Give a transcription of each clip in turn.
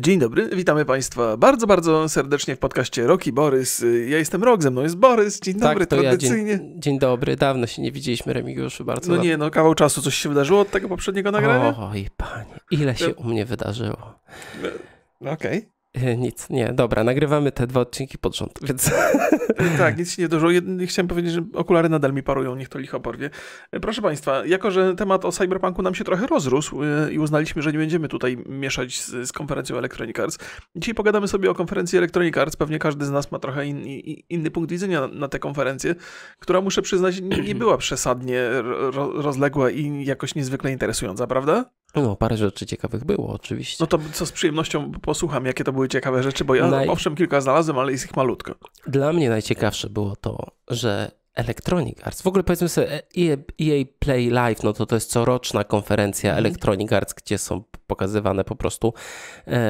Dzień dobry, witamy Państwa bardzo, bardzo serdecznie w podcaście Roki Borys. Ja jestem Rok, ze mną jest Borys. Dzień tak, dobry, tradycyjnie. Ja. Dzień, dzień, dobry, dawno się nie widzieliśmy, Remigiuszu, bardzo. No nie, no kawał czasu, coś się wydarzyło od tego poprzedniego nagrania? Oj, panie, ile się no. u mnie wydarzyło. No, no Okej. Okay. E, nic, nie, dobra, nagrywamy te dwa odcinki pod rząd, więc... E, tak, nic się nie dużo. Chciałem powiedzieć, że okulary nadal mi parują, niech to licho porwie. E, proszę Państwa, jako że temat o cyberpunku nam się trochę rozrósł i uznaliśmy, że nie będziemy tutaj mieszać z, z konferencją Electronic Arts, dzisiaj pogadamy sobie o konferencji Electronic Arts. Pewnie każdy z nas ma trochę in, in, inny punkt widzenia na, na tę konferencję, która muszę przyznać nie, nie była przesadnie ro, rozległa i jakoś niezwykle interesująca, prawda? No, parę rzeczy ciekawych było, oczywiście. No to co z przyjemnością posłucham, jakie to były ciekawe rzeczy, bo ja Naj... owszem kilka znalazłem, ale jest ich malutko. Dla mnie najciekawsze było to, że Electronic Arts, w ogóle powiedzmy sobie EA e Play Live, no to to jest coroczna konferencja mhm. Electronic Arts, gdzie są pokazywane po prostu um,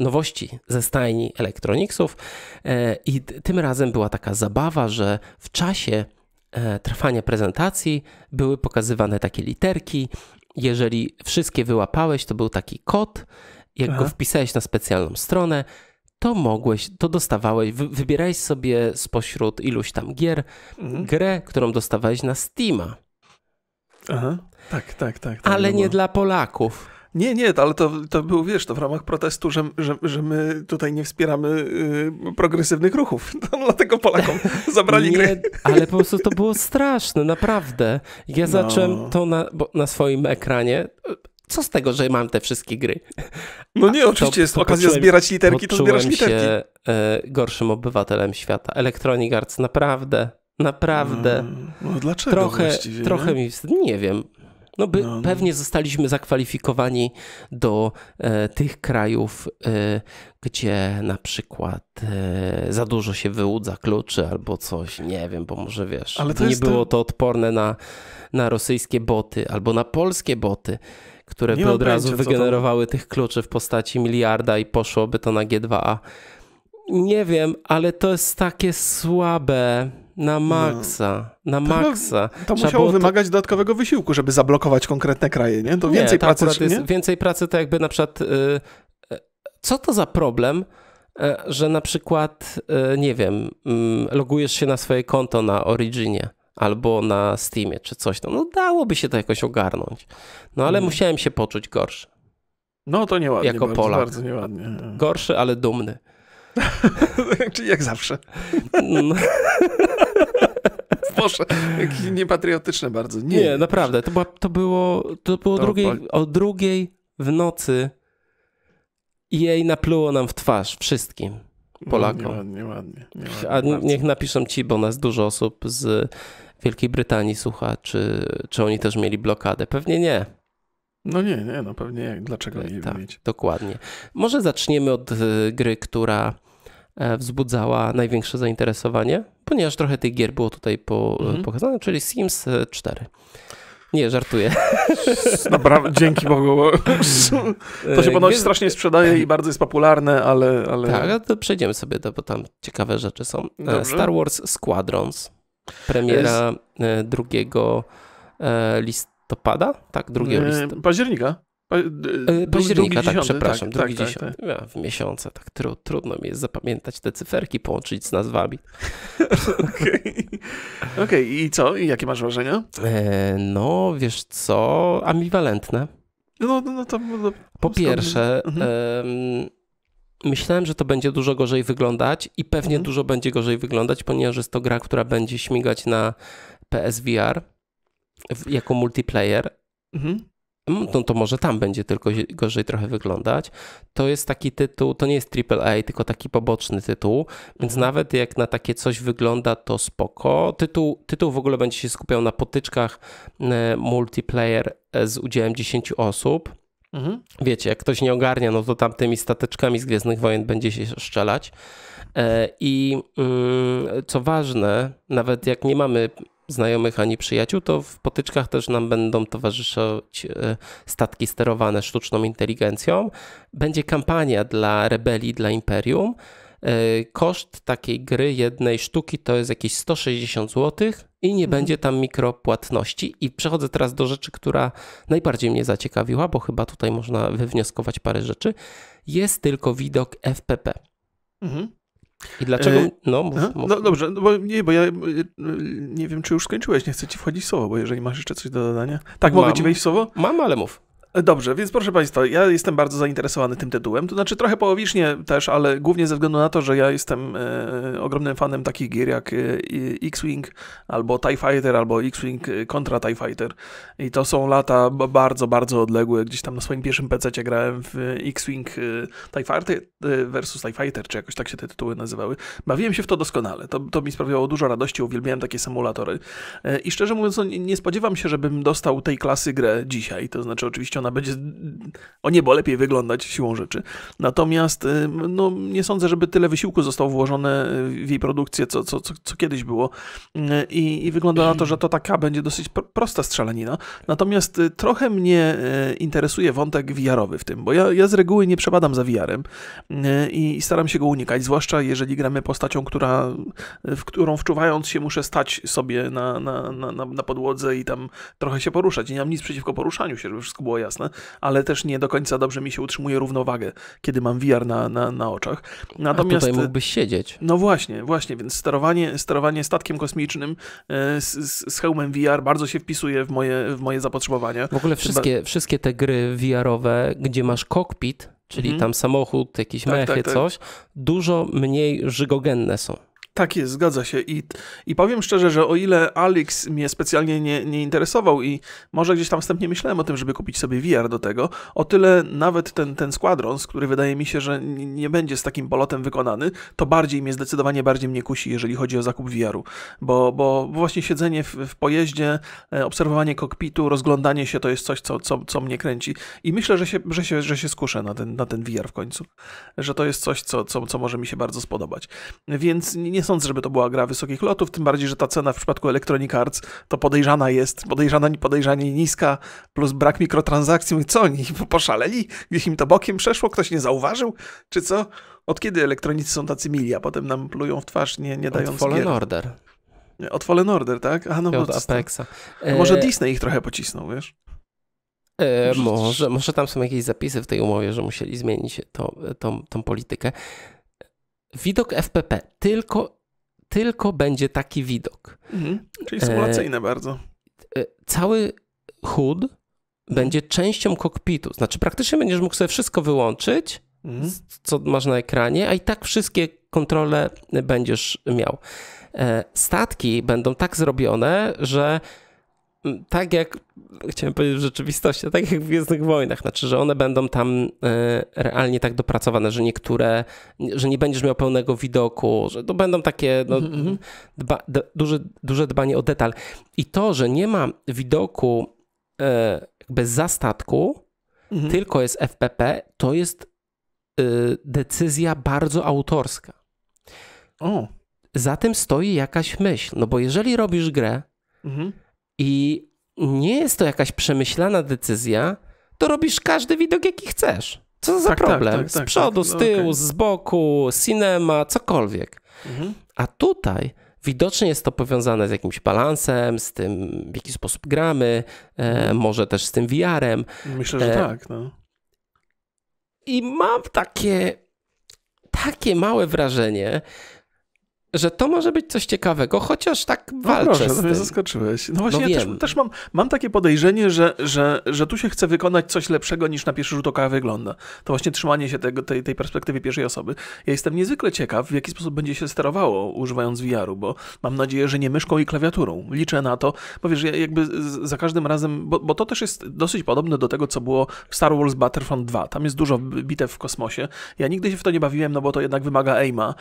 nowości ze stajni Electronicsów e, i tym razem była taka zabawa, że w czasie e, trwania prezentacji były pokazywane takie literki jeżeli wszystkie wyłapałeś, to był taki kod, jak Aha. go wpisałeś na specjalną stronę, to mogłeś, to dostawałeś, wy, wybierałeś sobie spośród iluś tam gier mhm. grę, którą dostawałeś na Steama. Aha, tak, tak, tak. tak Ale nie dla Polaków. Nie, nie, ale to, to było, wiesz, to w ramach protestu, że, że, że my tutaj nie wspieramy y, progresywnych ruchów. No, dlatego Polakom zabrali nie, gry. Ale po prostu to było straszne, naprawdę. Ja no. zacząłem to na, na swoim ekranie co z tego, że mam te wszystkie gry? No nie, oczywiście jest okazja zbierać literki, to zbierasz literki. się e, gorszym obywatelem świata. Electronic Arts naprawdę, naprawdę. Hmm, no dlaczego trochę, właściwie? Trochę nie? mi wstyd, nie wiem. No, by, no, no. Pewnie zostaliśmy zakwalifikowani do e, tych krajów, e, gdzie na przykład e, za dużo się wyłudza kluczy albo coś, nie wiem, bo może wiesz, Ale to nie było to odporne na, na rosyjskie boty albo na polskie boty, które nie by od razu wygenerowały to... tych kluczy w postaci miliarda i poszłoby to na G2A. Nie wiem, ale to jest takie słabe. Na no. maksa, na maksa. To, to musiało to... wymagać dodatkowego wysiłku, żeby zablokować konkretne kraje, nie? To więcej pracy, jest, nie? Więcej pracy to jakby na przykład, yy, co to za problem, yy, że na przykład, yy, nie wiem, mm, logujesz się na swoje konto na Originie albo na Steamie czy coś tam. No dałoby się to jakoś ogarnąć. No ale hmm. musiałem się poczuć gorszy. No to nieładnie, jako bardzo, Polak. bardzo nieładnie. Gorszy, ale dumny. Czyli jak zawsze. No. Boże, jakie niepatriotyczne bardzo. Nie, nie naprawdę. To, była, to było, to było to drugiej, o drugiej w nocy i jej napluło nam w twarz wszystkim. No, Polakom. No, nieładnie, nieładnie, nieładnie. A bardzo. niech napiszą ci, bo nas dużo osób z Wielkiej Brytanii słucha, czy, czy oni też mieli blokadę. Pewnie nie. No nie, nie, no pewnie nie. Dlaczego tak, nie tak, mieć? Dokładnie. Może zaczniemy od y, gry, która E, wzbudzała największe zainteresowanie, ponieważ trochę tych gier było tutaj po, mhm. pokazane, czyli Sims 4. E, Nie, żartuję. Dobra, dzięki Bogu. To się e, ponoć strasznie sprzedaje i bardzo jest popularne, ale... ale... Tak, to przejdziemy sobie, to, bo tam ciekawe rzeczy są. Dobrze. Star Wars Squadrons. Premiera jest... 2 listopada, tak? 2 listopada. Października. E, października, tak, przepraszam, tak, drugi tak, Tak, tak. w miesiące, tak tru, trudno mi jest zapamiętać te cyferki, połączyć z nazwami. Okej, okay. okay. i co? I jakie masz wrażenia? E, no, wiesz co, ambiwalentne. No, no, no to... No, po pierwsze, mhm. myślałem, że to będzie dużo gorzej wyglądać i pewnie mhm. dużo będzie gorzej wyglądać, ponieważ jest to gra, która będzie śmigać na PSVR jako multiplayer. Mhm. Mm, no to może tam będzie tylko gorzej trochę wyglądać. To jest taki tytuł, to nie jest AAA, tylko taki poboczny tytuł, więc mhm. nawet jak na takie coś wygląda, to spoko. Tytuł, tytuł w ogóle będzie się skupiał na potyczkach e, multiplayer e, z udziałem 10 osób. Mhm. Wiecie, jak ktoś nie ogarnia, no to tam tymi stateczkami z Gwiezdnych Wojen będzie się strzelać. E, I mm, co ważne, nawet jak nie mamy znajomych ani przyjaciół, to w potyczkach też nam będą towarzyszyć e, statki sterowane sztuczną inteligencją. Będzie kampania dla rebelii, dla imperium. E, koszt takiej gry jednej sztuki to jest jakieś 160 zł i nie mhm. będzie tam mikropłatności. I przechodzę teraz do rzeczy, która najbardziej mnie zaciekawiła, bo chyba tutaj można wywnioskować parę rzeczy. Jest tylko widok FPP. Mhm. I dlaczego? E, no, mów, mów. no dobrze, no bo nie, bo ja nie wiem, czy już skończyłeś, nie chcę ci wchodzić w słowo, bo jeżeli masz jeszcze coś do dodania. Tak, Mam. mogę ci wejść w słowo? Mam, ale mów. Dobrze, więc proszę Państwa, ja jestem bardzo zainteresowany tym tytułem, to znaczy trochę połowicznie też, ale głównie ze względu na to, że ja jestem e, ogromnym fanem takich gier jak e, X-Wing albo TIE Fighter, albo X-Wing e, kontra TIE Fighter i to są lata bardzo, bardzo odległe, gdzieś tam na swoim pierwszym PC grałem w e, X-Wing e, TIE Fighter versus TIE Fighter, czy jakoś tak się te tytuły nazywały. Bawiłem się w to doskonale, to, to mi sprawiało dużo radości, uwielbiałem takie symulatory e, i szczerze mówiąc, no, nie spodziewam się, żebym dostał tej klasy grę dzisiaj, to znaczy oczywiście ona będzie o niebo lepiej wyglądać siłą rzeczy. Natomiast y, no, nie sądzę, żeby tyle wysiłku zostało włożone y, w jej produkcję, co, co, co, co kiedyś było. Y, I, I, wygląda na to, że to taka będzie dosyć prosta strzelanina. Natomiast trochę mnie interesuje wątek wiarowy w tym, bo ja, ja z reguły nie przebadam za wiarem i, i staram się go unikać, zwłaszcza jeżeli gramy postacią, która, w którą wczuwając się muszę stać sobie na, na, na, na podłodze i tam trochę się poruszać. Nie mam nic przeciwko poruszaniu się, żeby wszystko było jasne jasne, ale też nie do końca dobrze mi się utrzymuje równowagę, kiedy mam VR na, na, na oczach. Natomiast, A tutaj mógłbyś siedzieć. No właśnie, właśnie, więc sterowanie, sterowanie statkiem kosmicznym e, z, z hełmem VR bardzo się wpisuje w moje, w moje zapotrzebowania. W ogóle wszystkie, Chyba... wszystkie te gry VR-owe, gdzie masz kokpit, czyli mhm. tam samochód, jakieś tak, mechy, tak, tak. coś, dużo mniej żygogenne są. Tak jest, zgadza się. I, I powiem szczerze, że o ile Alex mnie specjalnie nie, nie interesował i może gdzieś tam wstępnie myślałem o tym, żeby kupić sobie VR do tego, o tyle nawet ten, ten Squadrons, który wydaje mi się, że nie będzie z takim polotem wykonany, to bardziej mnie, zdecydowanie bardziej mnie kusi, jeżeli chodzi o zakup VR-u. Bo, bo właśnie siedzenie w, w pojeździe, e, obserwowanie kokpitu, rozglądanie się to jest coś, co, co, co mnie kręci. I myślę, że się, że się, że się skuszę na ten, na ten VR w końcu. Że to jest coś, co, co, co może mi się bardzo spodobać. Więc nie sądzę, żeby to była gra wysokich lotów, tym bardziej, że ta cena w przypadku Electronic Arts to podejrzana jest, podejrzana, podejrzanie niska, plus brak mikrotransakcji. Co oni poszaleli? Gdzieś im to bokiem przeszło? Ktoś nie zauważył? Czy co? Od kiedy elektronicy są tacy mili, a potem nam plują w twarz, nie, nie dając Od Fallen gier? Order. Od Fallen Order, tak? A no, od Apexa. No e... Może Disney ich trochę pocisnął, wiesz? E, może, może tam są jakieś zapisy w tej umowie, że musieli zmienić to, tą, tą politykę. Widok FPP. Tylko tylko będzie taki widok. Mhm. Czyli symulacyjne e, bardzo. E, cały hood mhm. będzie częścią kokpitu. Znaczy, praktycznie będziesz mógł sobie wszystko wyłączyć, mhm. co masz na ekranie, a i tak wszystkie kontrole będziesz miał. E, statki będą tak zrobione, że tak jak chciałem powiedzieć w rzeczywistości, no tak jak w Gwiezdnych Wojnach, znaczy, że one będą tam e, realnie tak dopracowane, że niektóre, że nie będziesz miał pełnego widoku, że to będą takie no, mm -hmm. dba, duże, duże dbanie o detal. I to, że nie ma widoku e, jakby za statku, mm -hmm. tylko jest FPP, to jest e, decyzja bardzo autorska. O. Za tym stoi jakaś myśl, no bo jeżeli robisz grę, mm -hmm i nie jest to jakaś przemyślana decyzja, to robisz każdy widok, jaki chcesz. Co za tak, tak problem? Tak, tak, z przodu, z no, tyłu, okay. z boku, cinema, cokolwiek. Mhm. A tutaj widocznie jest to powiązane z jakimś balansem, z tym, w jaki sposób gramy, e, mhm. może też z tym VR-em. Myślę, że e, tak. No. I mam takie, takie małe wrażenie, że to może być coś ciekawego, chociaż tak no walczę proszę, z no tym. No zaskoczyłeś. No, no właśnie, no ja też, też, mam, mam takie podejrzenie, że, że, że tu się chce wykonać coś lepszego niż na pierwszy rzut oka wygląda. To właśnie trzymanie się tego, tej, tej perspektywy pierwszej osoby. Ja jestem niezwykle ciekaw, w jaki sposób będzie się sterowało używając VR-u, bo mam nadzieję, że nie myszką i klawiaturą. Liczę na to, bo wiesz, jakby za każdym razem, bo, bo to też jest dosyć podobne do tego, co było w Star Wars Battlefront 2. Tam jest dużo bitew w kosmosie. Ja nigdy się w to nie bawiłem, no bo to jednak wymaga aima,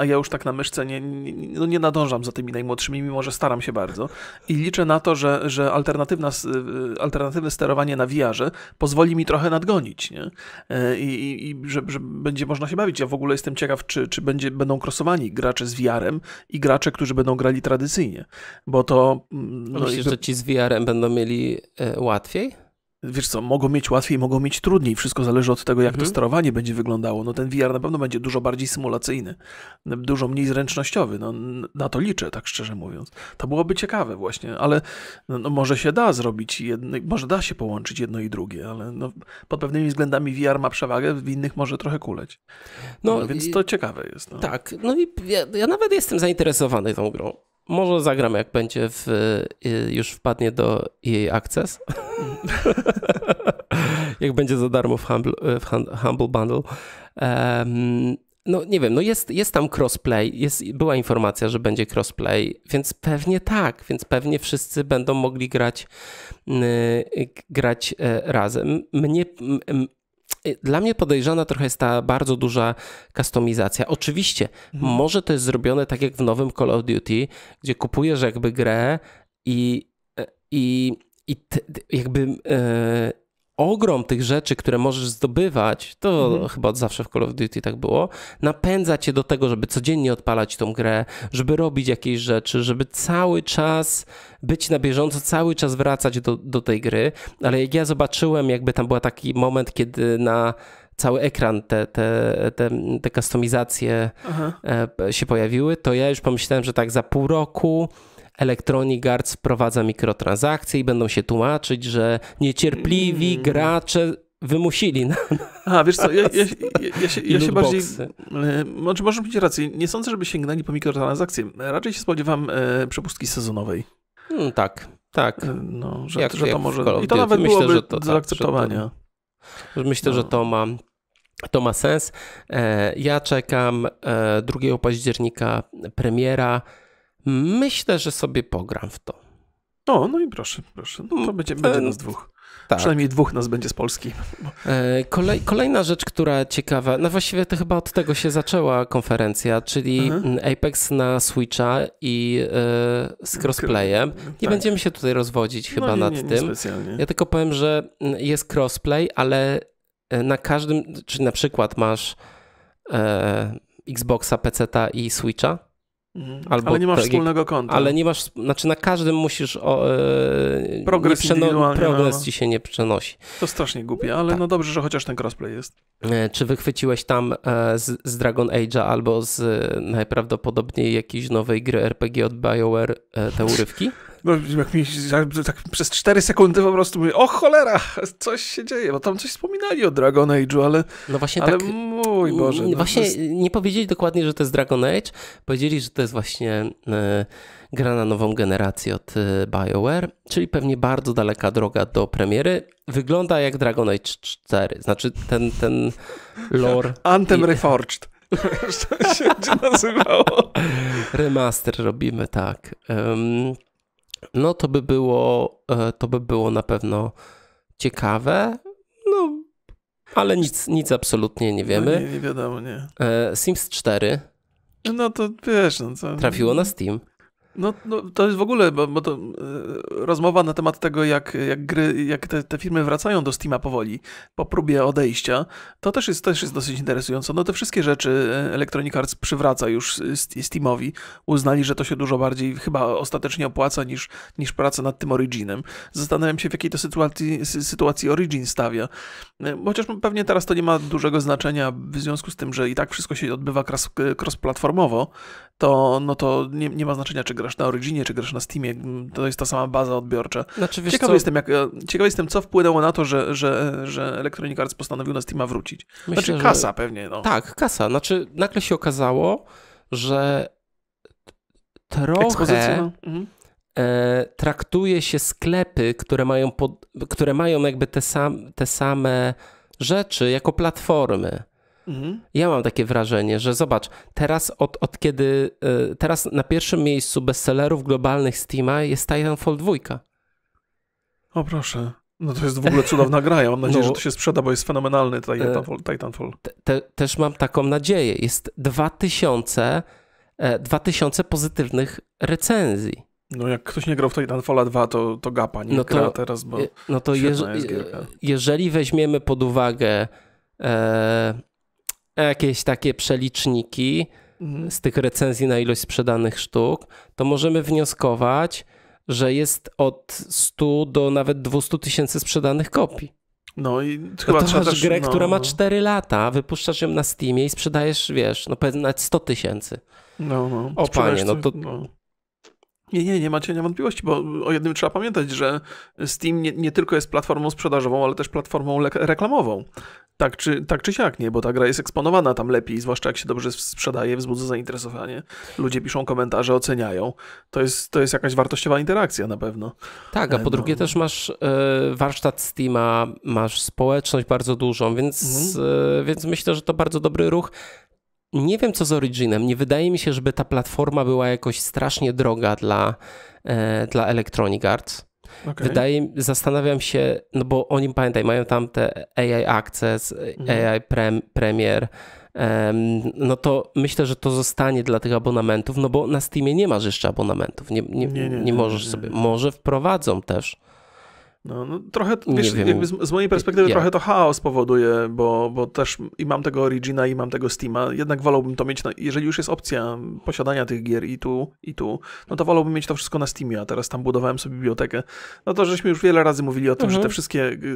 a ja już tak na myszce nie, nie, no nie nadążam za tymi najmłodszymi, mimo że staram się bardzo. I liczę na to, że, że alternatywna, y, y, alternatywne sterowanie na VR-ze pozwoli mi trochę nadgonić, nie? E, I, i, i że, że, będzie można się bawić. Ja w ogóle jestem ciekaw, czy, czy będzie, będą krosowani gracze z VR-em i gracze, którzy będą grali tradycyjnie, bo to... Mm, no, Myślisz, że ci z VR-em będą mieli e, łatwiej? wiesz co, mogą mieć łatwiej, mogą mieć trudniej. Wszystko zależy od tego, jak mhm. to sterowanie będzie wyglądało. No ten VR na pewno będzie dużo bardziej symulacyjny, dużo mniej zręcznościowy. No, na to liczę, tak szczerze mówiąc. To byłoby ciekawe właśnie, ale no, no może się da zrobić, jedno, może da się połączyć jedno i drugie, ale no, pod pewnymi względami VR ma przewagę, w innych może trochę kuleć. No, no więc to ciekawe jest. No. Tak, no i ja, ja nawet jestem zainteresowany tą grą. Może zagram, jak będzie w, y, y, już wpadnie do jej akces, jak będzie za darmo w Humble, y, w humble Bundle. Um, no nie wiem, no jest, jest tam crossplay, jest, była informacja, że będzie crossplay, więc pewnie tak, więc pewnie wszyscy będą mogli grać, yy, grać yy, razem. Mnie, Y, dla mnie podejrzana trochę jest ta bardzo duża kustomizacja. Oczywiście, mhm. może to jest zrobione tak jak w nowym Call of Duty, gdzie kupujesz jakby grę i, e, i, i te, jakby. Yy, ogrom tych rzeczy, które możesz zdobywać, to mhm. chyba od zawsze w Call of Duty tak było, napędza cię do tego, żeby codziennie odpalać tą grę, żeby robić jakieś rzeczy, żeby cały czas być na bieżąco, cały czas wracać do, do tej gry. Ale jak ja zobaczyłem, jakby tam był taki moment, kiedy na cały ekran te, te, te, te kustomizacje Aha. E, się pojawiły, to ja już pomyślałem, że tak za pół roku Electronic Arts wprowadza mikrotransakcje i będą się tłumaczyć, że niecierpliwi mm. gracze wymusili na A, wiesz co, ja, ja, ja, ja się, ja się bardziej... E, może, może mieć rację. Nie sądzę, żeby sięgnęli po mikrotransakcje. Raczej się spodziewam e, przepustki sezonowej. Hmm, tak, tak. E, no, że, jak, że to może... I to nawet Myślę, byłoby że to, do zaakceptowania. Tak, że to, myślę, no. że to ma... To ma sens. E, ja czekam 2 października premiera. Myślę, że sobie pogram w to. O, no i proszę, proszę. No to będzie, będzie nas dwóch. Tak. Przynajmniej dwóch nas będzie z Polski. E, kolej, kolejna rzecz, która ciekawa, no właściwie to chyba od tego się zaczęła konferencja, czyli mhm. Apex na Switcha i y, z crossplayem. Nie tak. będziemy się tutaj rozwodzić no chyba nie, nad nie, nie tym. Specjalnie. Ja tylko powiem, że jest crossplay, ale e, na każdym, czyli na przykład masz Xboxa, PC-ta i Switcha, Mhm. Albo ale nie masz tak, wspólnego konta. Ale nie masz, znaczy na każdym musisz. e, progres przeno, progres no. ci się nie przenosi. To strasznie głupie, ale tak. no dobrze, że chociaż ten crossplay jest. E, czy wychwyciłeś tam e, z, z, Dragon Age'a albo z e, najprawdopodobniej jakiejś nowej gry RPG od BioWare e, te urywki? No, jak mi tak przez 4 sekundy po prostu mówię, o cholera, coś się dzieje, bo tam coś wspominali o Dragon Age'u, ale. No właśnie ale tak. Mój Boże. No, no właśnie jest... nie powiedzieli dokładnie, że to jest Dragon Age. Powiedzieli, że to jest właśnie e, gra na nową generację od e, BioWare, czyli pewnie bardzo daleka droga do premiery. Wygląda jak Dragon Age 4, znaczy ten, ten lore. Anthem i... Reforged. to się nazywało. Remaster robimy, tak. Um, no to by było, e, to by było na pewno ciekawe. No, ale nic, nic absolutnie nie no wiemy. No nie, nie wiadomo, nie. E, Sims 4. No to wiesz, no co. Trafiło na Steam. No, no, to jest w ogóle, bo, bo to e, rozmowa na temat tego, jak, jak, gry, jak te, te firmy wracają do Steama powoli po próbie odejścia, to też jest, też jest dosyć interesujące. No te wszystkie rzeczy e, Electronic Arts przywraca już Steamowi. Uznali, że to się dużo bardziej chyba ostatecznie opłaca niż, niż praca nad tym Originem. Zastanawiam się, w jakiej to sytuacji, sytuacji Origin stawia. E, chociaż pewnie teraz to nie ma dużego znaczenia w związku z tym, że i tak wszystko się odbywa cross-platformowo, to, no to nie, nie, ma znaczenia, czy grasz na Originie, czy grasz na Steamie, to jest ta sama baza odbiorcza. Znaczy, ciekawy, jestem, jak, e, ciekawy jestem, co wpłynęło na to, że, że, że Electronic Arts postanowił na Steama wrócić. Myślę, znaczy kasa pewnie. No. Tak, kasa. Znaczy nagle się okazało, że trochę no. mhm. mhm. e, traktuje się sklepy, które mają, pod, które mają jakby te, sam, te same rzeczy jako platformy. Mhm. Ja mam takie wrażenie, że zobacz, teraz od, od kiedy, y, teraz na pierwszym miejscu bestsellerów globalnych Steama jest Titanfall 2. O proszę. No to jest w ogóle cudowna gra. Ja mam nadzieję, no, że to się sprzeda, bo jest fenomenalny e, Titanfall. Titanfall. Te, te, też mam taką nadzieję. Jest 2000, 2000 e, pozytywnych recenzji. No jak ktoś nie grał w Titanfalla 2, to, to gapa, nie no to, gra teraz, bo e, No to jeż, jeżeli weźmiemy pod uwagę jakieś takie przeliczniki mhm. z tych recenzji na ilość sprzedanych sztuk, to możemy wnioskować, że jest od 100 do nawet 200 tysięcy sprzedanych kopii. No i no chyba to masz też, grę, no... która ma 4 no. lata, wypuszczasz ją na Steamie i sprzedajesz, wiesz, no nawet 100 tysięcy. No, no. O panie, no to... No. Nie, nie, nie macie wątpliwości, bo o jednym trzeba pamiętać, że Steam nie, nie, tylko jest platformą sprzedażową, ale też platformą reklamową tak czy, tak czy siak, nie, bo ta gra jest eksponowana tam lepiej, zwłaszcza jak się dobrze sprzedaje, wzbudza zainteresowanie. Ludzie piszą komentarze, oceniają. To jest, to jest jakaś wartościowa interakcja na pewno. Tak, a po e, no. drugie też no. masz e, warsztat Steama, masz społeczność bardzo dużą, więc, mhm. E, więc myślę, że to bardzo dobry ruch. Nie wiem co z Originem. Nie wydaje mi się, żeby ta platforma była jakoś strasznie droga dla, dla Electronic Arts. Okay. Wydaje zastanawiam się, no bo oni pamiętaj, mają tam te AI Access, mhm. AI prem, Premier, no to myślę, że to zostanie dla tych abonamentów, no bo na Steamie nie masz jeszcze abonamentów, nie, nie, nie, nie możesz sobie, może wprowadzą też. No, no, trochę, wiesz, z, z, mojej perspektywy ja. trochę to chaos powoduje, bo, bo też i mam tego Origina i mam tego Steama, jednak wolałbym to mieć, na, jeżeli już jest opcja posiadania tych gier i tu, i tu, no to wolałbym mieć to wszystko na Steamie, a teraz tam budowałem sobie bibliotekę. No to żeśmy już wiele razy mówili o tym, mhm. że te mhm. wszystkie, y,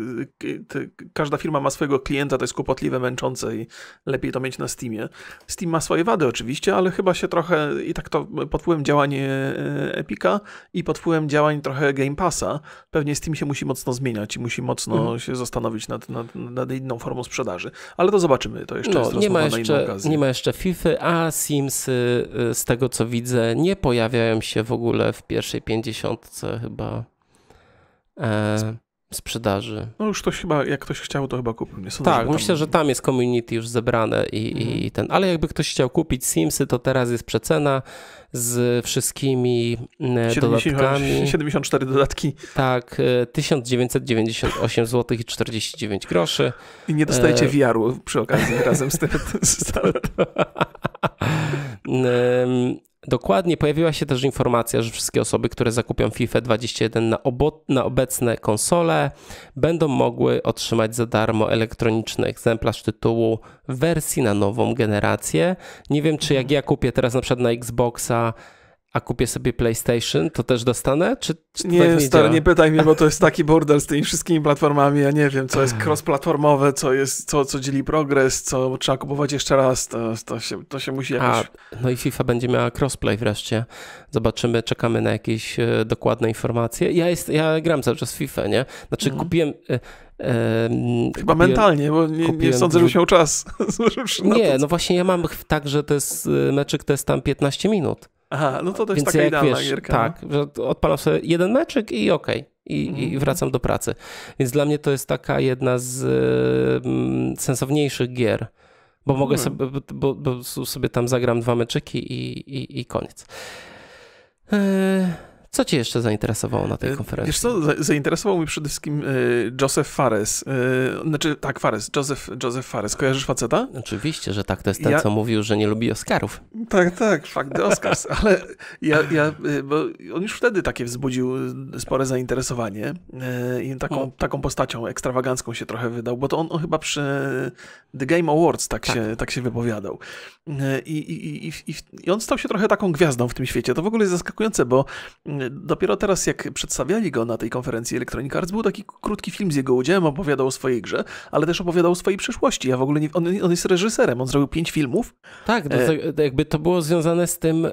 y, y, te, każda firma ma swojego klienta, to jest kłopotliwe, męczące i lepiej to mieć na Steamie. Steam ma swoje wady oczywiście, ale chyba się trochę, i tak to pod wpływem działań e, e, Epika i pod wpływem działań trochę Game Passa, pewnie Steam się musi musi mocno zmieniać i musi mocno mhm. się zastanowić nad, nad, nad, inną formą sprzedaży. Ale to zobaczymy, to jeszcze no, jest nie ma jeszcze, Nie ma jeszcze FIFA, a Simsy y, z tego co widzę nie pojawiają się w ogóle w pierwszej pięćdziesiątce chyba. E sprzedaży. No już to chyba, jak ktoś chciał, to chyba kupił. Nie sądzę, tak, że tam... myślę, że tam jest community już zebrane i, mhm. i ten, ale jakby ktoś chciał kupić Simsy, to teraz jest przecena z wszystkimi 70, e, dodatkami. 74 dodatki. Tak, 1998 e, zł i 49 groszy. I nie dostajecie e... VR-u przy okazji razem z tym. Z tym. E, Dokładnie, pojawiła się też informacja, że wszystkie osoby, które zakupią FIFA 21 na, obo, na obecne konsole, będą mogły otrzymać za darmo elektroniczny egzemplarz tytułu wersji na nową generację. Nie wiem, czy jak mhm. ja kupię teraz na przykład na Xboxa a kupię sobie PlayStation, to też dostanę? Czy, czy nie, tak nie, stary, nie pytaj mnie, bo to jest taki bordel z tymi wszystkimi platformami. Ja nie wiem, co jest cross-platformowe, co, jest, co, co dzieli progres, co trzeba kupować jeszcze raz. To, to, się, to się musi jakoś... A, no i FIFA będzie miała crossplay wreszcie. Zobaczymy, czekamy na jakieś e, dokładne informacje. Ja, jest, ja gram cały czas FIFA, nie? Znaczy mhm. kupiłem... E, e, Chyba kupiłem, mentalnie, bo nie, nie sądzę, żebyś miał czas. nie, no właśnie ja mam tak, że to jest, meczyk to jest tam 15 minut. Aha, no to jest Więc taka jak, idealna wiesz, gierka. Tak, no. że odpalam sobie jeden meczek i okej. Okay, i, I, mhm. wracam do pracy. Więc dla mnie to jest taka jedna z y, sensowniejszych gier, bo mogę mhm. sobie, bo, bo, sobie tam zagram dwa meczyki i, i, i koniec. Yy... Co cię jeszcze zainteresowało na tej e, konferencji? Wiesz co, zainteresował mnie przede wszystkim e, Joseph Fares. E, znaczy, tak, Fares, Joseph, Joseph Fares. Kojarzysz faceta? Oczywiście, że tak. To jest ten, ja... co mówił, że nie lubi Oscarów. Tak, tak, fakt Oscars. Ale ja, ja, bo on już wtedy takie wzbudził spore zainteresowanie i taką, no. taką postacią ekstrawagancką się trochę wydał, bo to on, on chyba przy The Game Awards tak, tak. Się, tak się wypowiadał. I, i, i, i, I on stał się trochę taką gwiazdą w tym świecie. To w ogóle jest zaskakujące, bo dopiero teraz jak przedstawiali go na tej konferencji Electronic Arts, był taki krótki film z jego udziałem, opowiadał o swojej grze, ale też opowiadał o swojej przeszłości. Ja w ogóle nie, on, on jest reżyserem, on zrobił pięć filmów. Tak, e, to, jakby to było związane z tym e,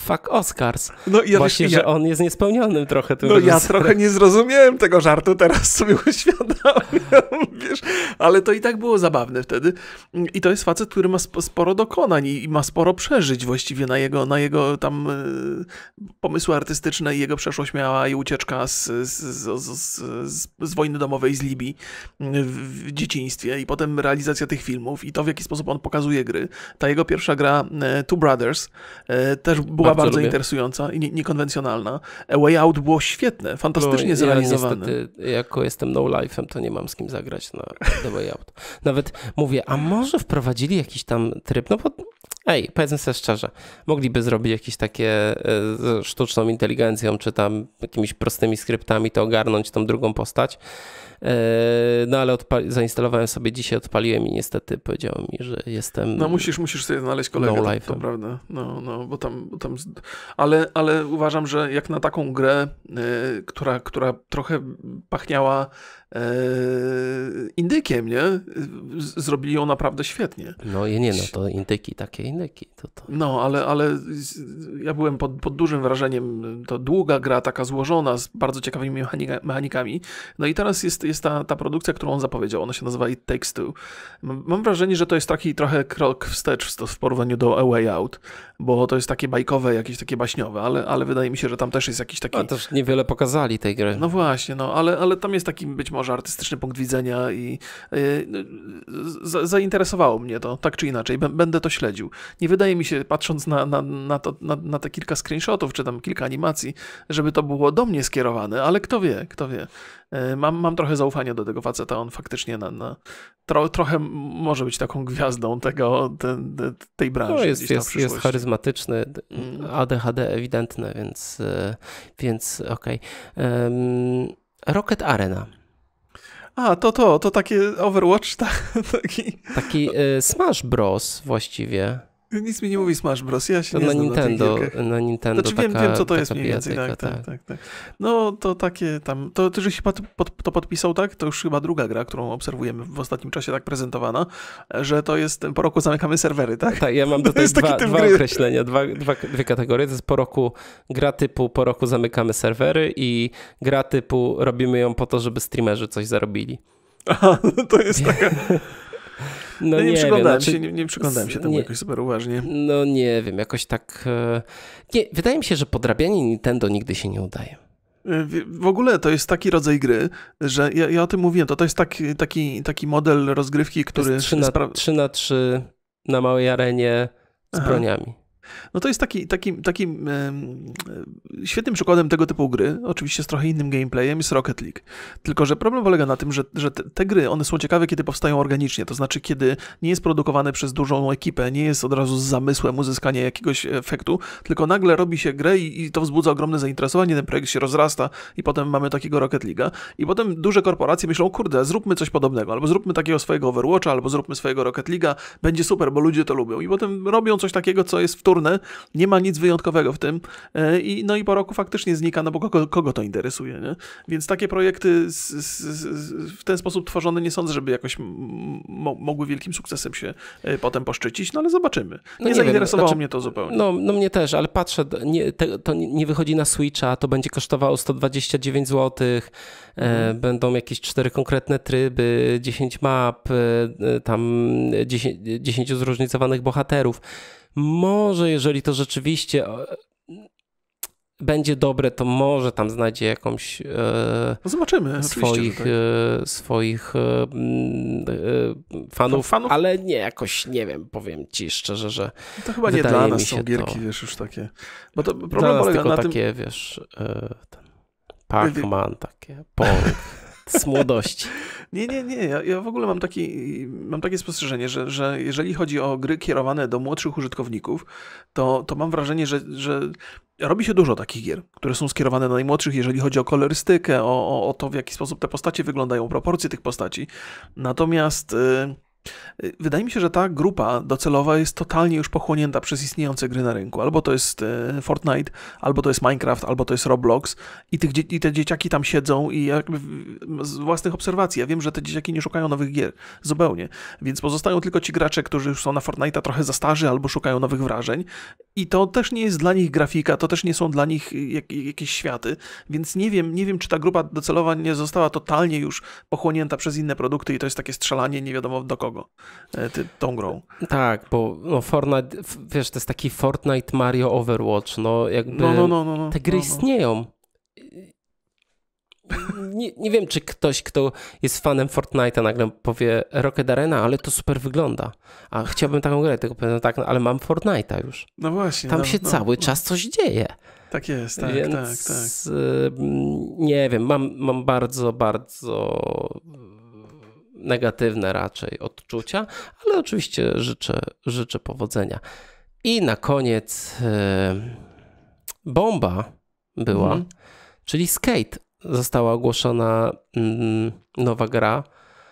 fuck Oscars. No i ja Właśnie, wiesz, że on jest niespełnionym trochę tym No reżyserem. ja trochę nie zrozumiałem tego żartu, teraz sobie uświadamiam, wiesz, ale to i tak było zabawne wtedy. I to jest facet, który ma sporo dokonań i, i ma sporo przeżyć właściwie na jego, na jego tam e, pomysły artystyczne polityczne i jego przeszłość miała i ucieczka z, z, z, z wojny domowej z Libii w, w, dzieciństwie i potem realizacja tych filmów i to w jaki sposób on pokazuje gry. Ta jego pierwsza gra e, Two Brothers e, też była bardzo, bardzo interesująca i niekonwencjonalna. A Way Out było świetne, fantastycznie no, zrealizowane. niestety, jako jestem no-life'em, to nie mam z kim zagrać na The Way Out. Nawet mówię, a może wprowadzili jakiś tam tryb, no bo ej, powiedzmy sobie szczerze, mogliby zrobić jakieś takie e, sztuczną inteligencję konwencją, czy tam jakimiś prostymi skryptami to ogarnąć tą drugą postać. Yy, no ale zainstalowałem sobie dzisiaj, odpaliłem i niestety powiedział mi, że jestem. No musisz, musisz sobie znaleźć no kolegę, no life. To, prawda. No, no, bo tam, bo tam... Ale, ale uważam, że jak na taką grę, yy, która, która trochę pachniała Eee, indykiem, nie? Zrobili ją naprawdę świetnie. No i nie, no to indyki, takie indyki. To, to... No, ale, ale ja byłem pod, pod dużym wrażeniem, to długa gra, taka złożona, z bardzo ciekawymi mechanika, mechanikami. No i teraz jest, jest ta, ta produkcja, którą on zapowiedział, ona się nazywa It Takes Two. Mam wrażenie, że to jest taki trochę krok wstecz w porównaniu do A Way Out, bo to jest takie bajkowe, jakieś takie baśniowe, ale, ale wydaje mi się, że tam też jest jakiś taki... A też niewiele pokazali tej gry. No właśnie, no, ale, ale tam jest taki być może może artystyczny punkt widzenia i y, zainteresowało mnie to, tak czy inaczej, będę to śledził. Nie wydaje mi się, patrząc na, na, na, to, na, na te kilka screenshotów, czy tam kilka animacji, żeby to było do mnie skierowane, ale kto wie, kto wie. Y, mam, mam trochę zaufania do tego faceta, on faktycznie na, na tro, trochę może być taką gwiazdą tego, te, te, tej branży. No jest, jest, jest charyzmatyczny, ADHD mm. ewidentne, więc, y, więc okej. Okay. Rocket Arena. A, to to, to takie Overwatch, tak, taki... Taki y, Smash Bros właściwie. Nic mi nie mówi Smash Bros. Ja się to nie na Nintendo, na, na znaczy, Nintendo. Znaczy wiem, taka, wiem, co to jest mniej więcej. Tak, tak, tak, tak, No to takie tam. To, że się pod, pod, to podpisał, tak? To już chyba druga gra, którą obserwujemy w ostatnim czasie tak prezentowana, że to jest po roku zamykamy serwery, tak? Tak, ja mam tutaj dwa, dwa określenia, dwa, dwa, dwie kategorie. To jest po roku gra typu po roku zamykamy serwery i gra typu robimy ją po to, żeby streamerzy coś zarobili. Aha, no to jest taka. No, no nie, nie, przyglądałem wiem, znaczy, się, nie, nie przyglądałem się temu nie, jakoś super uważnie. No nie wiem, jakoś tak... E, nie, wydaje mi się, że podrabianie Nintendo nigdy się nie udaje. E, w ogóle to jest taki rodzaj gry, że ja, ja o tym mówiłem, to, to jest taki, taki, taki model rozgrywki, który... To 3 na, 3 na 3 na małej arenie z Aha. broniami. No to jest taki, taki, takim e, świetnym przykładem tego typu gry, oczywiście z trochę innym gameplayem, jest Rocket League. Tylko, że problem polega na tym, że, że te, te, gry, one są ciekawe, kiedy powstają organicznie, to znaczy, kiedy nie jest produkowane przez dużą ekipę, nie jest od razu z zamysłem uzyskania jakiegoś efektu, tylko nagle robi się grę i, i to wzbudza ogromne zainteresowanie, ten projekt się rozrasta i potem mamy takiego Rocket League'a i potem duże korporacje myślą, kurde, zróbmy coś podobnego, albo zróbmy takiego swojego Overwatcha, albo zróbmy swojego Rocket League'a, będzie super, bo ludzie to lubią i potem robią coś takiego, co jest wtórne nie ma nic wyjątkowego w tym. E, I, no i po roku faktycznie znika, no bo kogo, kogo to interesuje, nie? Więc takie projekty z, z, z, w ten sposób tworzone nie sądzę, żeby jakoś mogły wielkim sukcesem się e, potem poszczycić, no ale zobaczymy. Nie, no nie zainteresowało znaczy, mnie to zupełnie. No, no mnie też, ale patrzę, nie, te, to nie wychodzi na Switcha, to będzie kosztowało 129 zł, e, mhm. będą jakieś cztery konkretne tryby, 10 map, e, e tam 10, 10 zróżnicowanych bohaterów. Może jeżeli to rzeczywiście e, będzie dobre, to może tam znajdzie jakąś. E, no Zobaczymy. Tak. E, swoich, e, swoich mm, e, fanów, fanów, ale nie, jakoś nie wiem, powiem ci szczerze, że. To chyba nie dla nas są gierki, to... wiesz, już takie. Bo to problem dla nas tylko na tym... takie, wiesz, e, ten Pac-Man, takie, Pong z młodości. nie, nie, nie. Ja, ja, w ogóle mam, taki, mam takie spostrzeżenie, że, że jeżeli chodzi o gry kierowane do młodszych użytkowników, to, to mam wrażenie, że, że robi się dużo takich gier, które są skierowane do najmłodszych, jeżeli chodzi o kolorystykę, o, o, o to, w jaki sposób te postacie wyglądają, proporcje tych postaci. Natomiast. Yy, Y, wydaje mi się, że ta grupa docelowa jest totalnie już pochłonięta przez istniejące gry na rynku. Albo to jest y, Fortnite, albo to jest Minecraft, albo to jest Roblox i, tych, i te dzieciaki tam siedzą i z własnych obserwacji ja wiem, że te dzieciaki nie szukają nowych gier, zupełnie. Więc pozostają tylko ci gracze, którzy już są na Fortnite'a trochę za starzy albo szukają nowych wrażeń i to też nie jest dla nich grafika, to też nie są dla nich jak, jakieś światy, więc nie wiem, nie wiem, czy ta grupa docelowa nie została totalnie już pochłonięta przez inne produkty i to jest takie strzelanie nie wiadomo do kogo nikogo e, ty, tą grą. Tak, bo no, Fortnite, wiesz, to jest taki Fortnite, Mario, Overwatch, no jakby no, no, no, no, no te gry istnieją. Nie, nie wiem, czy ktoś, kto jest fanem Fortnite'a nagle powie Rocket Arena, ale to super wygląda. A chciałbym taką grę, tylko powiem tak, ale mam Fortnite'a już. No właśnie. Tam się cały czas coś dzieje. Tak jest, tak, Więc, tak, tak. Nie wiem, mam, mam bardzo, bardzo negatywne raczej odczucia, ale oczywiście życzę, życzę powodzenia. I na koniec y, bomba była, mhm. czyli Skate. Została ogłoszona mm, nowa gra.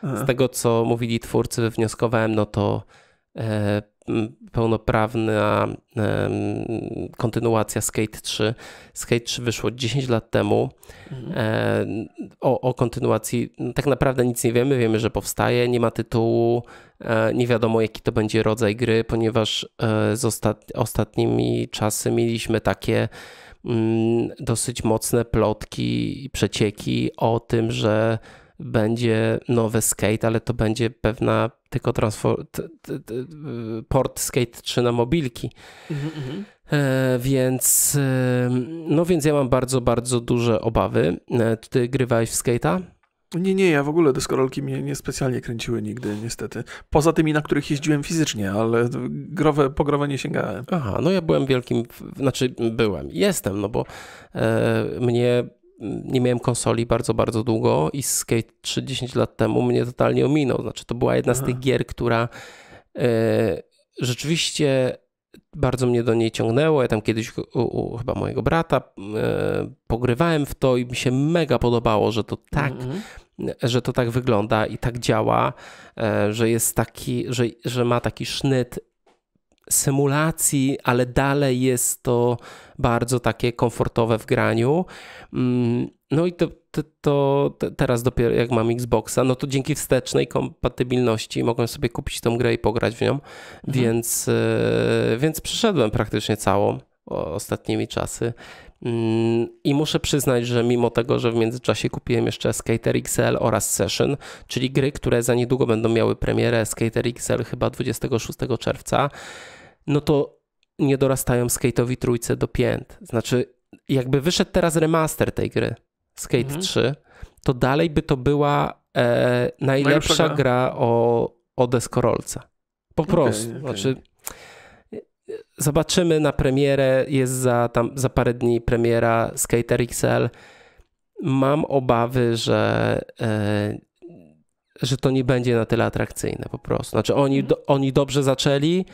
Z e. tego, co mówili twórcy, wywnioskowałem, no to e, pełnoprawna kontynuacja Skate 3. Skate 3 wyszło 10 lat temu. Mhm. E, o, o kontynuacji tak naprawdę nic nie wiemy. Wiemy, że powstaje, nie ma tytułu, e, nie wiadomo jaki to będzie rodzaj gry, ponieważ e, z ostatnimi czasy mieliśmy takie mm, dosyć mocne plotki i przecieki o tym, że będzie nowy skate, ale to będzie pewna tylko transport port skate 3 na mobilki. Mm-hmm. E, więc, e, no więc ja mam bardzo, bardzo duże obawy. E, ty grywałeś w skate'a? Nie, nie, ja w ogóle deskorolki mnie niespecjalnie kręciły nigdy, niestety. Poza tymi, na których jeździłem fizycznie, ale growe, po growe nie sięgałem. Aha, no ja byłem wielkim, znaczy byłem, jestem, no bo e, mnie nie miałem konsoli bardzo, bardzo długo i Skate 3 10 lat temu mnie totalnie ominął. Znaczy, to była jedna Aha. z tych gier, która y, rzeczywiście bardzo mnie do niej ciągnęło. Ja tam kiedyś u, u chyba mojego brata y, pogrywałem w to i mi się mega podobało, że to tak. Mhm. Że to tak wygląda i tak działa, y, że jest taki, że, że ma taki sznyt symulacji, ale dalej jest to bardzo takie komfortowe w graniu. Mm, no i to, to, to, teraz dopiero jak mam Xboxa, no to dzięki wstecznej kompatybilności mogłem sobie kupić tą grę i pograć w nią, mhm. więc, e, więc przeszedłem praktycznie całą ostatnimi czasy. Mm, I muszę przyznać, że mimo tego, że w międzyczasie kupiłem jeszcze Skater XL oraz Session, czyli gry, które za niedługo będą miały premierę, Skater XL chyba 26 czerwca, no to nie dorastają skate'owi trójce do pięt. Znaczy, jakby wyszedł teraz remaster tej gry, Skate mhm. 3, to dalej by to była e, najlepsza gra. gra o, o deskorolce. Po okay, prostu. Okay. Znaczy, zobaczymy na premierę, jest za, tam, za parę dni premiera Skater XL. Mam obawy, że, e, że to nie będzie na tyle atrakcyjne po prostu. Znaczy oni, mhm. do, oni dobrze zaczęli,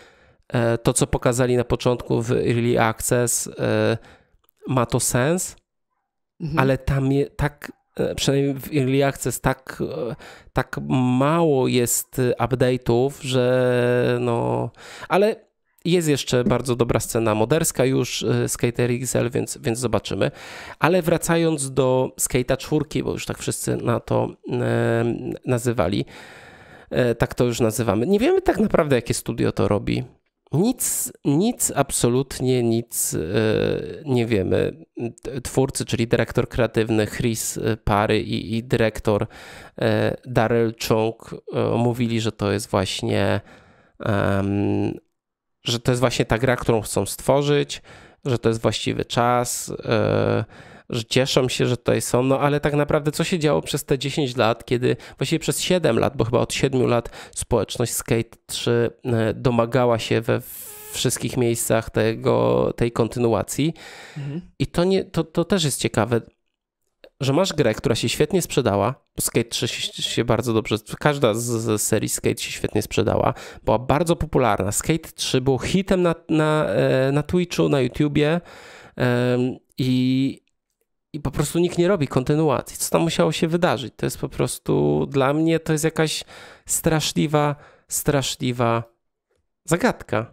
E, to, co pokazali na początku w Early Access, e, ma to sens, mhm. ale tam je, tak, e, przynajmniej w Early Access, tak, tak mało jest update'ów, że no, ale jest jeszcze bardzo dobra scena moderska już Skater XL, więc, więc zobaczymy. Ale wracając do Skate'a czwórki, bo już tak wszyscy na to nazywali, tak to już nazywamy. Nie wiemy tak naprawdę, jakie studio to robi nic, nic, absolutnie nic e, nie wiemy. Twórcy, czyli dyrektor kreatywny Chris e, Pary i, i dyrektor e, Daryl Chung mówili, że to jest właśnie że to jest właśnie ta gra, którą chcą stworzyć, że to jest właściwy czas że cieszą się, że tutaj są, no ale tak naprawdę co się działo przez te 10 lat, kiedy właściwie przez 7 lat, bo chyba od 7 lat społeczność Skate 3 e, domagała się we wszystkich miejscach tego, tej kontynuacji. Mhm. I to, nie, to, to też jest ciekawe, że masz grę, która się świetnie sprzedała, Skate 3 się bardzo dobrze, każda z, z, serii Skate się świetnie sprzedała, była bardzo popularna. Skate 3 był hitem na, na, e, na Twitchu, na YouTubie i i po prostu nikt nie robi kontynuacji. Co tam musiało się wydarzyć? To jest po prostu dla mnie to jest jakaś straszliwa, straszliwa zagadka.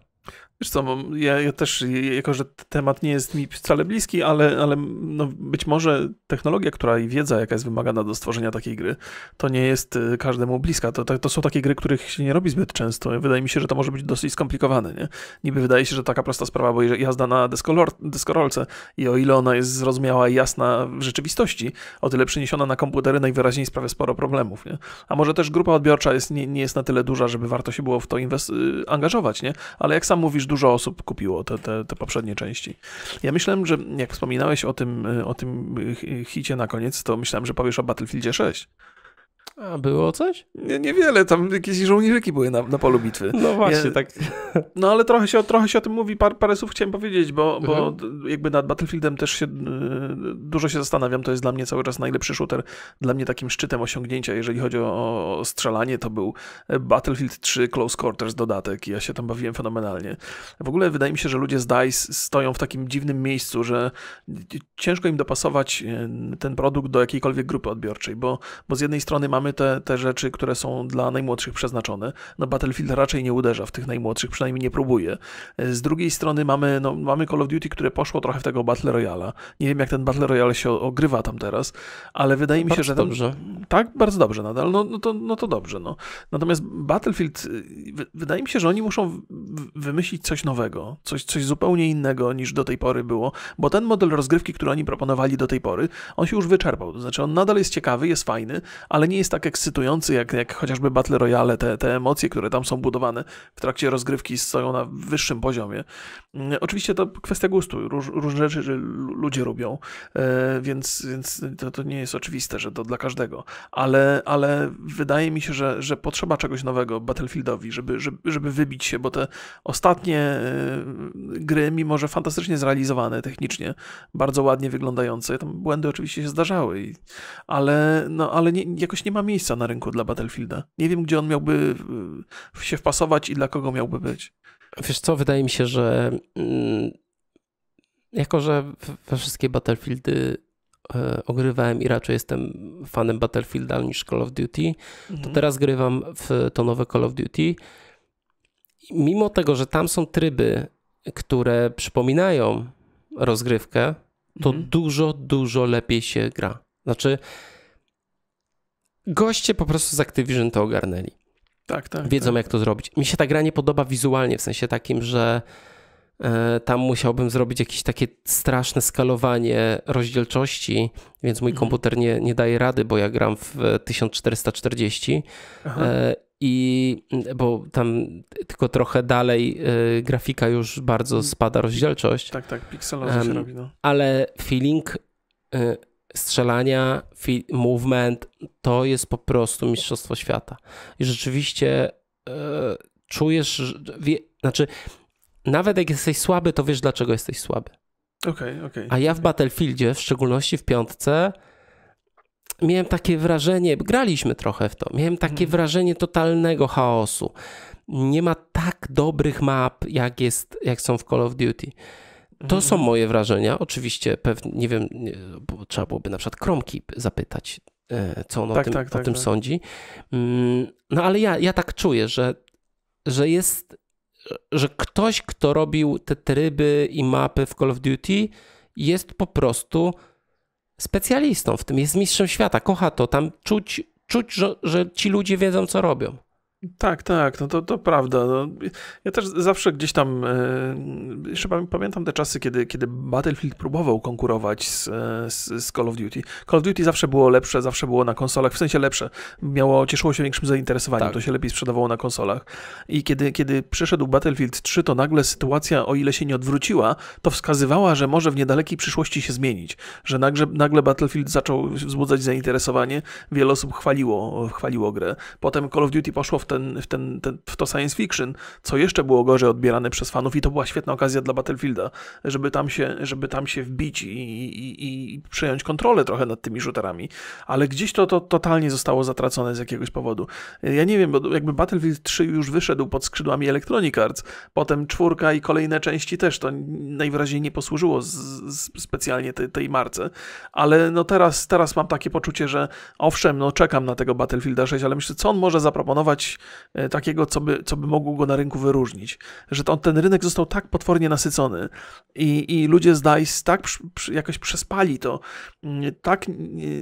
Wiesz co, ja, ja, też, jako że temat nie jest mi wcale bliski, ale, ale no być może technologia, która i wiedza, jaka jest wymagana do stworzenia takiej gry, to nie jest y, każdemu bliska. To, to, to, są takie gry, których się nie robi zbyt często. Wydaje mi się, że to może być dosyć skomplikowane. Nie? Niby wydaje się, że taka prosta sprawa, bo jazda na deskorolce i o ile ona jest zrozumiała i jasna w rzeczywistości, o tyle przeniesiona na komputery najwyraźniej sprawia sporo problemów. Nie? A może też grupa odbiorcza jest, nie, nie jest na tyle duża, żeby warto się było w to y, angażować, nie? ale jak sam mówisz, dużo osób kupiło te, te, te poprzednie części. Ja myślałem, że jak wspominałeś o tym, y, o tym hicie na koniec, to myślałem, że powiesz o Battlefieldzie 6. A było coś? Nie, niewiele, tam jakieś żołnierzyki były na, na polu bitwy. No właśnie, ja, tak. No ale trochę się, trochę się o tym mówi, par, parę słów chciałem powiedzieć, bo, mhm. bo jakby nad Battlefieldem też się y, dużo się zastanawiam, to jest dla mnie cały czas najlepszy shooter. Dla mnie takim szczytem osiągnięcia, jeżeli chodzi o, o strzelanie, to był e, Battlefield 3 Close Quarters dodatek ja się tam bawiłem fenomenalnie. W ogóle wydaje mi się, że ludzie z DICE stoją w takim dziwnym miejscu, że ciężko im dopasować e, ten produkt do jakiejkolwiek grupy odbiorczej, bo, bo z jednej strony mamy te, te rzeczy, które są dla najmłodszych przeznaczone. No Battlefield raczej nie uderza w tych najmłodszych, przynajmniej nie próbuje. Z drugiej strony mamy, no, mamy Call of Duty, które poszło trochę w tego Battle Royale'a. Nie wiem, jak ten Battle Royale się ogrywa tam teraz, ale wydaje mi się, że... Bardzo dobrze. Tak, bardzo dobrze nadal. No, no, to, no to dobrze. No. Natomiast Battlefield, y, wydaje mi się, że oni muszą wymyślić coś nowego, coś, coś zupełnie innego niż do tej pory było, bo ten model rozgrywki, który oni proponowali do tej pory, on się już wyczerpał. To znaczy, on nadal jest ciekawy, jest fajny, ale nie jest tak ekscytujący, jak, jak chociażby Battle Royale, te, te emocje, które tam są budowane w trakcie rozgrywki stoją na wyższym poziomie. Mm, oczywiście to kwestia gustu, Róż, różne rzeczy ludzie lubią, e, więc, więc to, to nie jest oczywiste, że to dla każdego, ale, ale wydaje mi się, że, że potrzeba czegoś nowego Battlefieldowi, żeby, żeby, żeby wybić się, bo te ostatnie e, gry, mimo że fantastycznie zrealizowane technicznie, bardzo ładnie wyglądające, tam błędy oczywiście się zdarzały, i, ale, no, ale nie, jakoś nie ma miejsca na rynku dla Battlefielda. Nie wiem, gdzie on miałby się wpasować i dla kogo miałby być. Wiesz co, wydaje mi się, że mm, jako, że we wszystkie Battlefieldy e, ogrywałem i raczej jestem fanem Battlefielda niż Call of Duty, mhm. to teraz grywam w to nowe Call of Duty. I mimo tego, że tam są tryby, które przypominają rozgrywkę, to mhm. dużo, dużo lepiej się gra. Znaczy, goście po prostu z Activision to ogarnęli. Tak, tak. Wiedzą, tak. jak to zrobić. Mi się ta gra nie podoba wizualnie, w sensie takim, że e, tam musiałbym zrobić jakieś takie straszne skalowanie rozdzielczości, więc mój mhm. komputer nie, nie daje rady, bo ja gram w 1440 Aha. E, i bo tam tylko trochę dalej e, grafika już bardzo spada rozdzielczość. Tak, tak, pikselowo um, się robi. No. Ale feeling strzelania, movement, to jest po prostu mistrzostwo świata. I rzeczywiście yy, czujesz, wie, znaczy, nawet jak jesteś słaby, to wiesz, dlaczego jesteś słaby. Okay, okay. A ja w Battlefieldzie, w szczególności w piątce, miałem takie wrażenie, graliśmy trochę w to, miałem takie hmm. wrażenie totalnego chaosu. Nie ma tak dobrych map, jak, jest, jak są w Call of Duty. To są mhm. moje wrażenia. Oczywiście pewnie, nie wiem, nie, bo trzeba byłoby na przykład Kromki zapytać, e, co on tak, tak, o tak, tym, tak, tak, sądzi. Mm, no ale ja, ja tak czuję, że, że jest, że ktoś, kto robił te tryby i mapy w Call of Duty, jest po prostu specjalistą w tym, jest mistrzem świata, kocha to, tam czuć, czuć że, że ci ludzie wiedzą, co robią. Tak, tak, no to, to prawda. No, ja też zawsze gdzieś tam, e, jeszcze pamiętam te czasy, kiedy, kiedy Battlefield próbował konkurować z, e, z, z, Call of Duty. Call of Duty zawsze było lepsze, zawsze było na konsolach, w sensie lepsze. Miało, cieszyło się większym zainteresowaniem, tak. to się lepiej sprzedawało na konsolach. I kiedy, kiedy przyszedł Battlefield 3, to nagle sytuacja, o ile się nie odwróciła, to wskazywała, że może w niedalekiej przyszłości się zmienić. Że nagle, nagle Battlefield zaczął wzbudzać zainteresowanie, wiele osób chwaliło, chwaliło grę. Potem Call of Duty poszło w ten, w, ten, ten, w to science fiction, co jeszcze było gorzej odbierane przez fanów i to była świetna okazja dla Battlefielda, żeby tam się, żeby tam się wbić i, i, i przejąć kontrolę trochę nad tymi shooterami, ale gdzieś to, to totalnie zostało zatracone z jakiegoś powodu. Ja nie wiem, bo jakby Battlefield 3 już wyszedł pod skrzydłami Electronic Arts, potem czwórka i kolejne części też, to najwyraźniej nie posłużyło z, z specjalnie tej, tej marce, ale no teraz, teraz mam takie poczucie, że owszem, no czekam na tego Battlefielda 6, ale myślę, co on może zaproponować E, takiego, co by, co by mogło go na rynku wyróżnić. Że to, ten rynek został tak potwornie nasycony i, i ludzie z DICE tak przy, przy, jakoś przespali to, mm, tak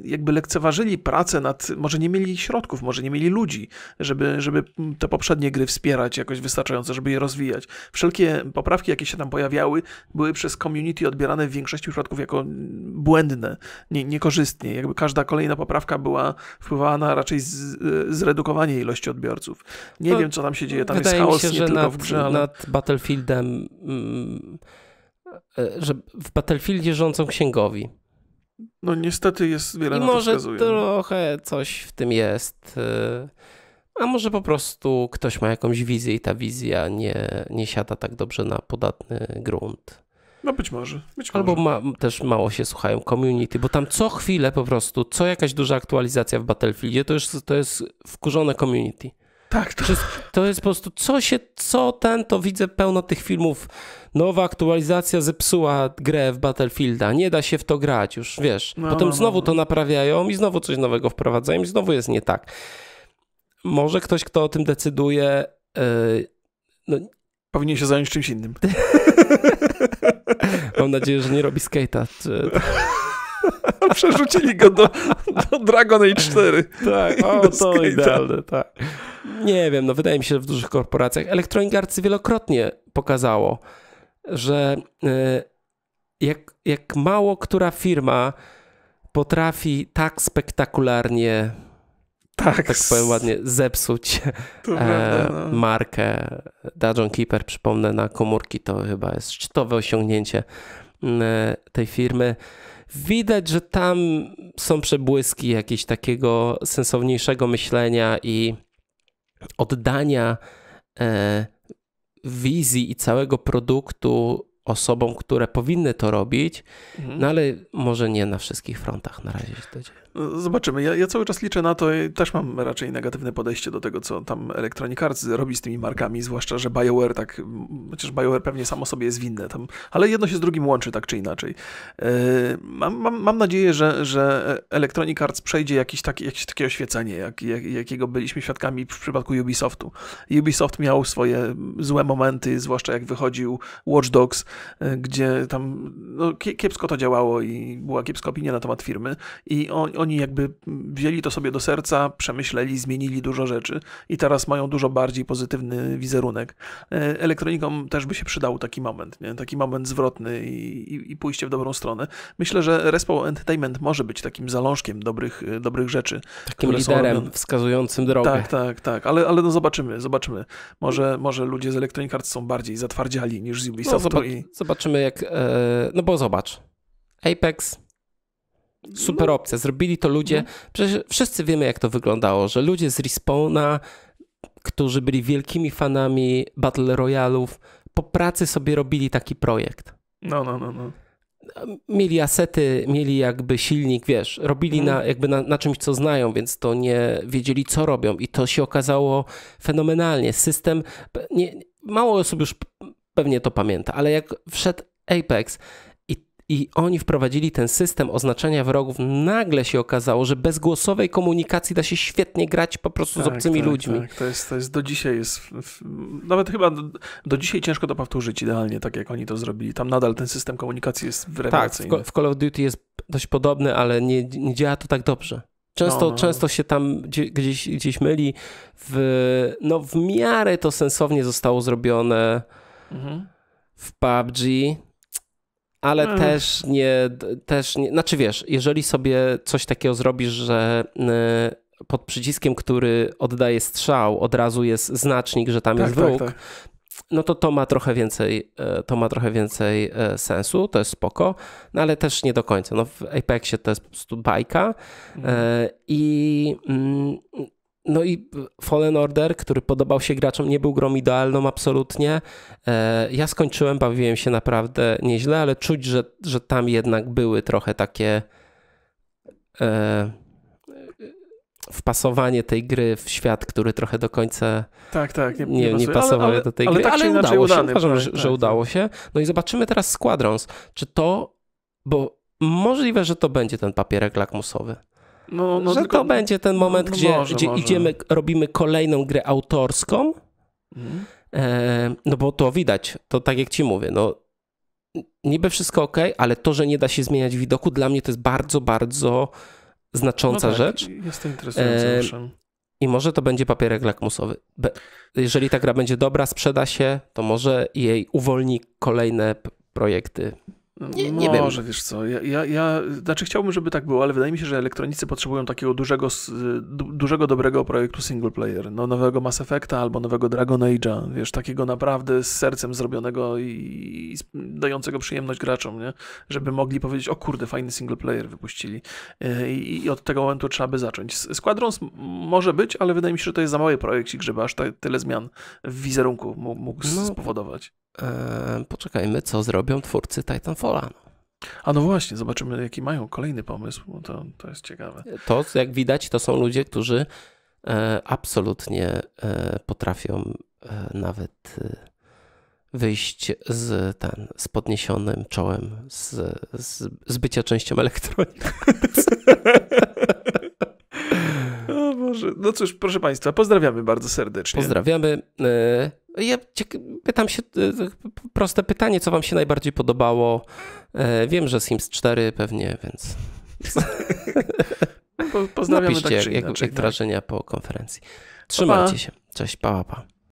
jakby lekceważyli pracę nad, może nie mieli środków, może nie mieli ludzi, żeby, żeby te poprzednie gry wspierać jakoś wystarczająco, żeby je rozwijać. Wszelkie poprawki, jakie się tam pojawiały, były przez community odbierane w większości przypadków jako mm, błędne, nie, niekorzystnie. Jakby każda kolejna poprawka była, wpływała na raczej z, e, zredukowanie ilości odbiorców końców. Nie no, wiem, co tam się dzieje, tam wydaje jest chaos mi się, nie że tylko nad, w grze, ale... nad Battlefieldem, mm, e, że w Battlefieldzie rządzą księgowi. No niestety jest wiele I na może to no. trochę coś w tym jest. E, a może po prostu ktoś ma jakąś wizję i ta wizja nie, nie siada tak dobrze na podatny grunt. No być może. Być Albo Ma, też mało się słuchają community, bo tam co chwilę po prostu, co jakaś duża aktualizacja w Battlefieldzie, to już to jest wkurzone community. Tak, to... to jest po prostu, co się, co ten, to widzę pełno tych filmów. Nowa aktualizacja zepsuła grę w Battlefielda, nie da się w to grać już, wiesz. No, Potem no, no, znowu to naprawiają i znowu coś nowego wprowadzają i znowu jest nie tak. Może ktoś, kto o tym decyduje, yy, Powinien się zająć czymś innym. Mam nadzieję, że nie robi skate'a. Czy... Przerzucili go do, do Dragon Age 4. Tak, o, to idealne, tak. Nie wiem, no wydaje mi się, że w dużych korporacjach. Electronic Arts wielokrotnie pokazało, że e, jak, jak mało która firma potrafi tak spektakularnie, tak, tak powiem ładnie, zepsuć prawda, e, no. markę Dungeon Keeper, przypomnę, na komórki to chyba jest szczytowe osiągnięcie mm, e, tej firmy. Widać, że tam są przebłyski jakiegoś takiego sensowniejszego myślenia i oddania e, wizji i całego produktu osobom, które powinny to robić, mhm. no ale może nie na wszystkich frontach na razie się to dzieje. Zobaczymy. Ja, ja, cały czas liczę na to i też mam raczej negatywne podejście do tego, co tam Electronic Arts robi z tymi markami, zwłaszcza, że BioWare tak, chociaż BioWare pewnie samo sobie jest winne tam, ale jedno się z drugim łączy tak czy inaczej. E, mam, mam, mam, nadzieję, że, że Electronic Arts przejdzie jakiś taki, jakieś takie oświecenie, jak, jak, jakiego byliśmy świadkami w przypadku Ubisoftu. Ubisoft miał swoje złe momenty, zwłaszcza jak wychodził Watch Dogs, e, gdzie tam no, kiepsko to działało i była kiepska opinia na temat firmy i on, oni jakby wzięli to sobie do serca, przemyśleli, zmienili dużo rzeczy i teraz mają dużo bardziej pozytywny wizerunek. E, elektronikom też by się przydał taki moment, nie? taki moment zwrotny i, i, i pójście w dobrą stronę. Myślę, że Respo Entertainment może być takim zalążkiem dobrych, e, dobrych rzeczy. Takim liderem wskazującym drogę. Tak, tak, tak, ale, ale no zobaczymy, zobaczymy. Może, może ludzie z Electronic Arts są bardziej zatwardziali niż z no, Ubisoftu. No, i... Zobaczymy jak, e, no bo zobacz, Apex Super no. opcja. Zrobili to ludzie. Mhm. Przecież wszyscy wiemy, jak to wyglądało, że ludzie z Respawna, którzy byli wielkimi fanami Battle Royalów, po pracy sobie robili taki projekt. No, no, no, no. Mieli asety, mieli jakby silnik, wiesz, robili mm. na, jakby na, na, czymś, co znają, więc to nie wiedzieli, co robią. I to się okazało fenomenalnie. System, nie, mało osób już pewnie to pamięta, ale jak wszedł Apex i oni wprowadzili ten system oznaczania wrogów, nagle się okazało, że bez głosowej komunikacji da się świetnie grać po prostu tak, z obcymi tak, ludźmi. Tak, to jest, to jest do dzisiaj jest, nawet chyba do, do, dzisiaj ciężko to powtórzyć idealnie, tak jak oni to zrobili. Tam nadal ten system komunikacji jest rewelacyjny. Tak, w, w Call of Duty jest dość podobny, ale nie, nie działa to tak dobrze. Często, no. no. często się tam gdzieś, gdzieś myli. W, no w miarę to sensownie zostało zrobione mhm. w PUBG ale też nie, też nie, znaczy wiesz, jeżeli sobie coś takiego zrobisz, że y, pod przyciskiem, który oddaje strzał, od razu jest znacznik, że tam tak, jest wróg, tak, tak. no to to ma trochę więcej, y, to ma trochę więcej y, sensu, to jest spoko, no ale też nie do końca. No w Apexie to jest po prostu bajka mhm. i mm, no i Fallen Order, który podobał się graczom, nie był grą idealną absolutnie. E, ja skończyłem, bawiłem się naprawdę nieźle, ale czuć, że, że tam jednak były trochę takie e, wpasowanie tej gry w świat, który trochę do końca tak, tak, nie, nie, nie pasował ale, do tej ale, gry, tak ale udało się, udany, uważam, tak, że, że udało tak. się. No i zobaczymy teraz Squadrons, czy to, bo możliwe, że to będzie ten papierek lakmusowy. No, no, że to będzie ten no, moment, no, gdzie, może, gdzie może. idziemy, robimy kolejną grę autorską. Mhm. E, no bo to widać, to tak jak ci mówię, no niby wszystko ok, ale to, że nie da się zmieniać widoku, dla mnie to jest bardzo, bardzo znacząca no tak, rzecz. Jest to interesujące. E, I może to będzie papierek lakmusowy. Be, jeżeli ta gra będzie dobra, sprzeda się, to może jej uwolni kolejne projekty nie, nie Może, wiem. wiesz co, ja, ja, ja, znaczy chciałbym, żeby tak było, ale wydaje mi się, że elektronicy potrzebują takiego dużego, dużego dobrego projektu single player, no, nowego Mass Effecta albo nowego Dragon Age'a, wiesz, takiego naprawdę z sercem zrobionego i, i, dającego przyjemność graczom, nie? Żeby mogli powiedzieć, o kurde, fajny single player wypuścili e, I, i od tego momentu trzeba by zacząć. Squadrons może być, ale wydaje mi się, że to jest za mały projekt, żeby aż tak, tyle zmian w wizerunku mógł, mógł no, spowodować poczekajmy, co zrobią twórcy Titanfalla. No. A no właśnie, zobaczymy, jaki mają kolejny pomysł. To, to jest ciekawe. To, jak widać, to są ludzie, którzy e, absolutnie e, potrafią e, nawet e, wyjść z, ten, z podniesionym czołem, z, z, z bycia częścią elektroniki. No cóż, proszę Państwa, pozdrawiamy bardzo serdecznie. Pozdrawiamy. E, ja pytam się e, e, proste pytanie, co wam się najbardziej podobało? E, wiem, że Sims 4 pewnie, więc... Pozdrawiamy Napiszcie, tak jak, inaczej, jak wrażenia po konferencji. Trzymajcie pa, się. Cześć, pa, pa.